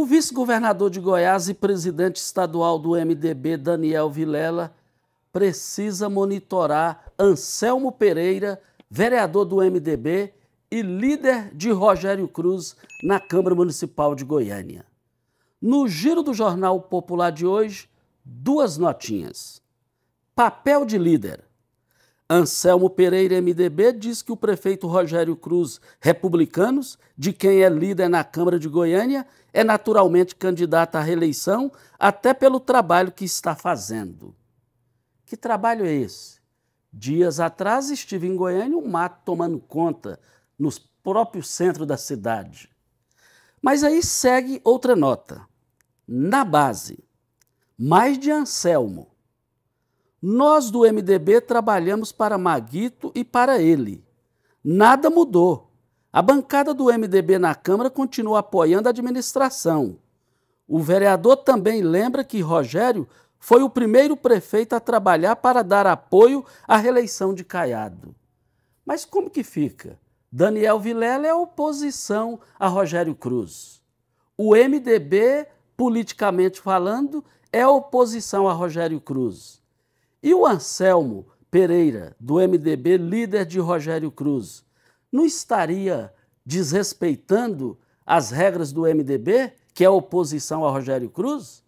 O vice-governador de Goiás e presidente estadual do MDB, Daniel Vilela, precisa monitorar Anselmo Pereira, vereador do MDB e líder de Rogério Cruz na Câmara Municipal de Goiânia. No giro do Jornal Popular de hoje, duas notinhas. Papel de líder. Anselmo Pereira, MDB, diz que o prefeito Rogério Cruz, republicanos, de quem é líder na Câmara de Goiânia, é naturalmente candidato à reeleição, até pelo trabalho que está fazendo. Que trabalho é esse? Dias atrás estive em Goiânia, o um mato tomando conta, no próprio centro da cidade. Mas aí segue outra nota. Na base, mais de Anselmo, nós do MDB trabalhamos para Maguito e para ele. Nada mudou. A bancada do MDB na Câmara continua apoiando a administração. O vereador também lembra que Rogério foi o primeiro prefeito a trabalhar para dar apoio à reeleição de Caiado. Mas como que fica? Daniel Vilela é oposição a Rogério Cruz. O MDB, politicamente falando, é oposição a Rogério Cruz. E o Anselmo Pereira, do MDB, líder de Rogério Cruz, não estaria desrespeitando as regras do MDB, que é oposição a Rogério Cruz?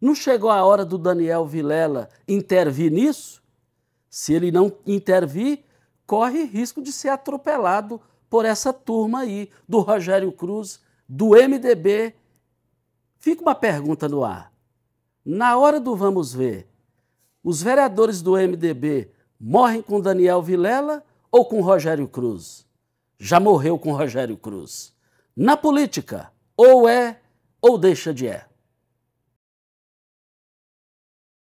Não chegou a hora do Daniel Vilela intervir nisso? Se ele não intervir, corre risco de ser atropelado por essa turma aí do Rogério Cruz, do MDB. Fica uma pergunta no ar. Na hora do vamos ver, os vereadores do MDB morrem com Daniel Vilela ou com Rogério Cruz? Já morreu com Rogério Cruz. Na política, ou é ou deixa de é.